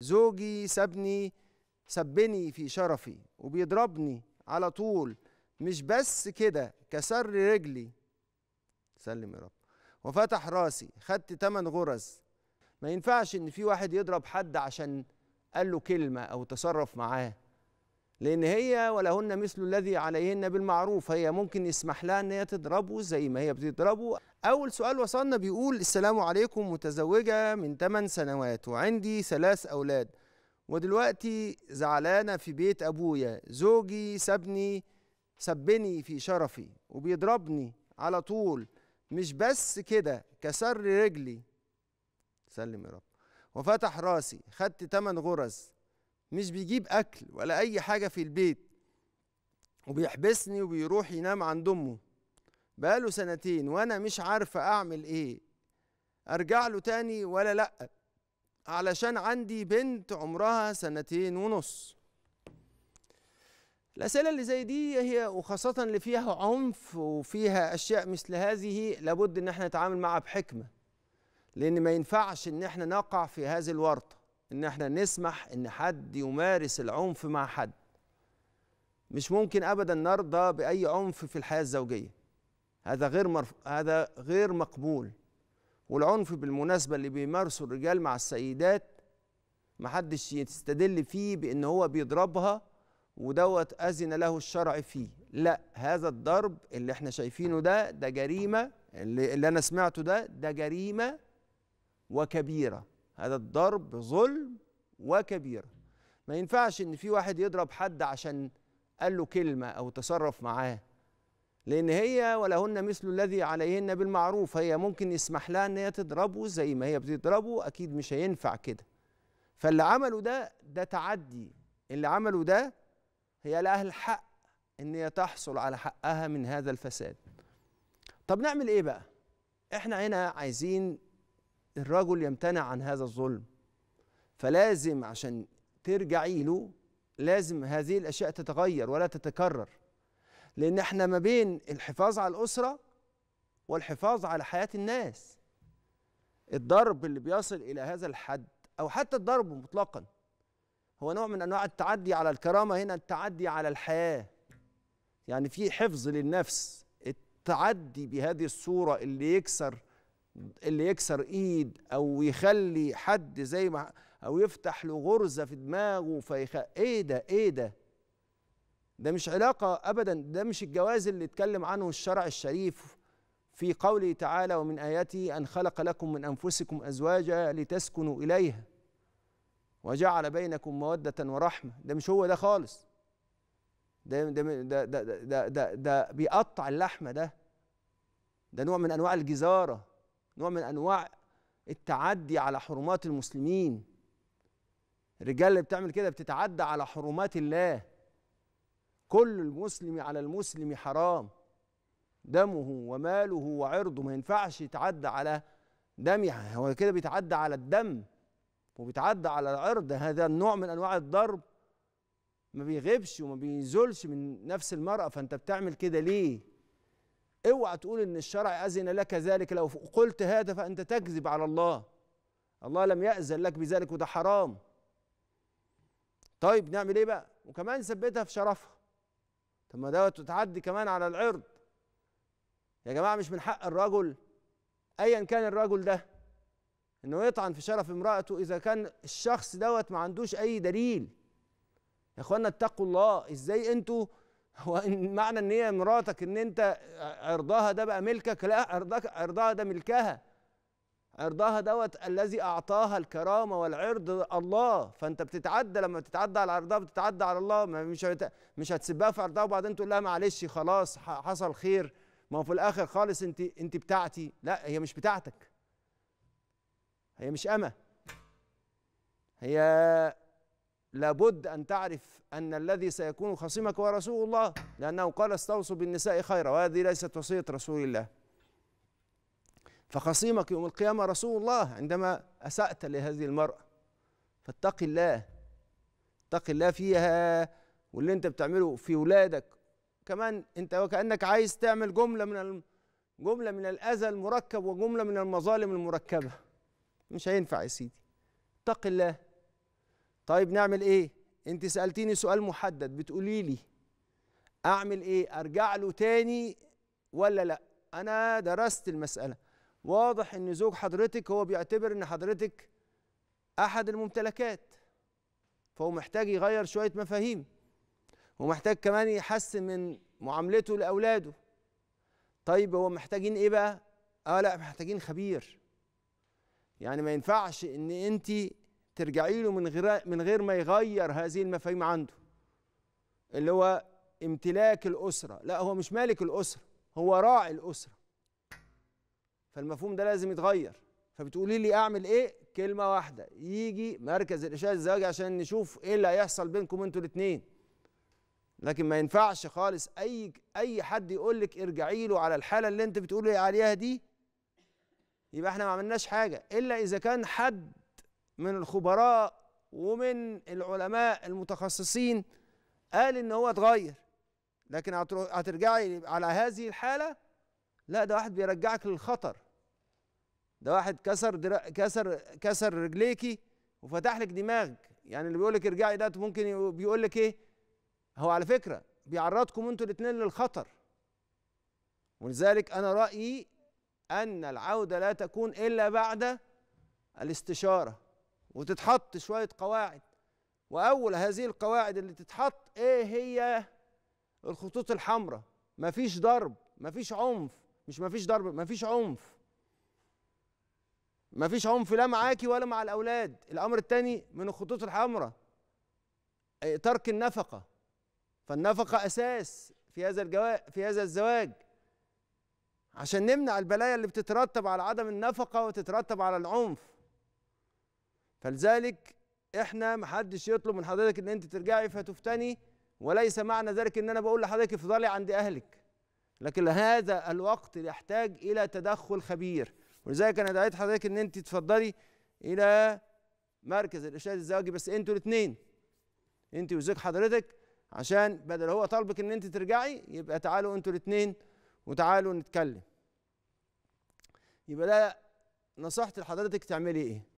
زوجي سابني سبني في شرفي وبيضربني على طول مش بس كده كسر رجلي سلم يا رب وفتح راسي خدت تمن غرز ما ينفعش ان في واحد يضرب حد عشان قال له كلمه او تصرف معاه لأن هي ولهن مثل الذي عليهن بالمعروف هي ممكن يسمح لها إن هي تضربه زي ما هي بتضربه أول سؤال وصلنا بيقول السلام عليكم متزوجة من 8 سنوات وعندي ثلاث أولاد ودلوقتي زعلانة في بيت أبويا زوجي سابني سبني في شرفي وبيضربني على طول مش بس كده كسر رجلي سلم يا رب وفتح راسي خدت تمن غرز مش بيجيب اكل ولا اي حاجه في البيت وبيحبسني وبيروح ينام عند امه بقاله سنتين وانا مش عارفه اعمل ايه ارجع له تاني ولا لا علشان عندي بنت عمرها سنتين ونص الأسئلة اللي زي دي هي وخاصة اللي فيها عنف وفيها أشياء مثل هذه لابد إن احنا نتعامل معها بحكمة لأن ما ينفعش إن احنا نقع في هذه الورطة ان احنا نسمح ان حد يمارس العنف مع حد مش ممكن ابدا نرضى باي عنف في الحياه الزوجيه هذا غير مرف... هذا غير مقبول والعنف بالمناسبه اللي بيمارسه الرجال مع السيدات محدش يستدل فيه بان هو بيضربها ودوت اذن له الشرع فيه لا هذا الضرب اللي احنا شايفينه ده ده جريمه اللي, اللي انا سمعته ده ده جريمه وكبيره هذا الضرب ظلم وكبيرة ما ينفعش إن في واحد يضرب حد عشان قال له كلمة أو تصرف معاه لأن هي ولهن مثل الذي عليهن بالمعروف هي ممكن يسمح لها إن هي تضربه زي ما هي بتضربه أكيد مش هينفع كده فاللي عمله ده ده تعدي اللي عمله ده هي لها الحق إن هي تحصل على حقها من هذا الفساد طب نعمل إيه بقى؟ إحنا هنا عايزين الرجل يمتنع عن هذا الظلم فلازم عشان ترجعي له لازم هذه الاشياء تتغير ولا تتكرر لان احنا ما بين الحفاظ على الاسره والحفاظ على حياه الناس الضرب اللي بيصل الى هذا الحد او حتى الضرب مطلقا هو نوع من انواع التعدي على الكرامه هنا التعدي على الحياه يعني في حفظ للنفس التعدي بهذه الصوره اللي يكسر اللي يكسر ايد او يخلي حد زي ما او يفتح له غرزه في دماغه فيخ ايه ده ايه ده ده مش علاقه ابدا ده مش الجواز اللي اتكلم عنه الشرع الشريف في قوله تعالى ومن اياته ان خلق لكم من انفسكم ازواجا لتسكنوا اليها وجعل بينكم موده ورحمه ده مش هو ده خالص ده ده ده ده ده, ده, ده بيقطع اللحمه ده ده نوع من انواع الجزاره نوع من انواع التعدي على حرمات المسلمين الرجال اللي بتعمل كده بتتعدى على حرمات الله كل المسلم على المسلم حرام دمه وماله وعرضه ما ينفعش يتعدى على دم يعني، هو كده بيتعدى على الدم وبيتعدى على العرض هذا النوع من انواع الضرب ما بيغيبش وما بينزلش من نفس المرأة فأنت بتعمل كده ليه؟ اوعى تقول ان الشرع اذن لك ذلك لو قلت هذا فانت تكذب على الله الله لم ياذن لك بذلك وده حرام طيب نعمل ايه بقى وكمان ثبتها في شرفها طب ما دوت تتعدي كمان على العرض يا جماعه مش من حق الرجل ايا كان الرجل ده انه يطعن في شرف امراته اذا كان الشخص دوت ما عندوش اي دليل يا اخوانا اتقوا الله ازاي انتوا هو معنى ان هي مراتك ان انت عرضها ده بقى ملكك لا عرضك عرضها ده ملكها عرضها دوت الذي اعطاها الكرامه والعرض الله فانت بتتعدى لما بتتعدى على عرضها بتتعدى على الله مش مش هتسبها في عرضها وبعدين تقول لها معلش خلاص حصل خير ما هو في الاخر خالص انت انت بتاعتي لا هي مش بتاعتك هي مش اما هي لابد أن تعرف أن الذي سيكون خصيمك هو رسول الله لأنه قال استوصوا بالنساء خيرا وهذه ليست وصية رسول الله فخصيمك يوم القيامة رسول الله عندما أسأت لهذه المرأة فاتق الله اتق الله فيها واللي أنت بتعمله في ولادك كمان أنت وكأنك عايز تعمل جملة من جملة من الأذى المركب وجملة من المظالم المركبة مش هينفع يا سيدي اتق الله طيب نعمل ايه انت سالتيني سؤال محدد بتقولي لي اعمل ايه ارجع له تاني ولا لا انا درست المساله واضح ان زوج حضرتك هو بيعتبر ان حضرتك احد الممتلكات فهو محتاج يغير شويه مفاهيم ومحتاج كمان يحسن من معاملته لاولاده طيب هو محتاجين ايه بقى اه لا محتاجين خبير يعني ما ينفعش ان انت ترجعي له من غير من غير ما يغير هذه المفاهيم عنده اللي هو امتلاك الاسره لا هو مش مالك الاسره هو راعي الاسره فالمفهوم ده لازم يتغير فبتقولي لي اعمل ايه كلمه واحده يجي مركز الاشاعه الزواج عشان نشوف ايه اللي هيحصل بينكم انتوا الاثنين لكن ما ينفعش خالص اي اي حد يقول لك ارجعي له على الحاله اللي انت بتقولي عليها دي يبقى احنا ما عملناش حاجه الا اذا كان حد من الخبراء ومن العلماء المتخصصين قال ان هو اتغير لكن هترجعي على هذه الحاله لا ده واحد بيرجعك للخطر ده واحد كسر كسر كسر رجليكي وفتح لك دماغك يعني اللي بيقول لك ارجعي ده ممكن بيقول لك ايه هو على فكره بيعرضكم انتوا الاثنين للخطر ولذلك انا رايي ان العوده لا تكون الا بعد الاستشاره وتتحط شويه قواعد واول هذه القواعد اللي تتحط ايه هي الخطوط الحمراء مفيش ضرب مفيش عنف مش مفيش ضرب مفيش عنف مفيش عنف لا معاكي ولا مع الاولاد الامر الثاني من الخطوط الحمراء آه، ترك النفقه فالنفقه اساس في هذا الجواز في هذا الزواج عشان نمنع البلايا اللي بتترتب على عدم النفقه وتترتب على العنف فلذلك احنا محدش يطلب من حضرتك ان انت ترجعي فتفتني وليس معنى ذلك ان انا بقول لحضرتك افضلي عند اهلك لكن هذا الوقت يحتاج الى تدخل خبير ولذلك انا دعيت حضرتك ان انت تفضلي الى مركز الارشاد الزواجي بس انتوا الاثنين انت وزوج حضرتك عشان بدل هو طالبك ان انت ترجعي يبقى تعالوا انتوا الاثنين وتعالوا نتكلم يبقى ده نصيحتي لحضرتك تعملي ايه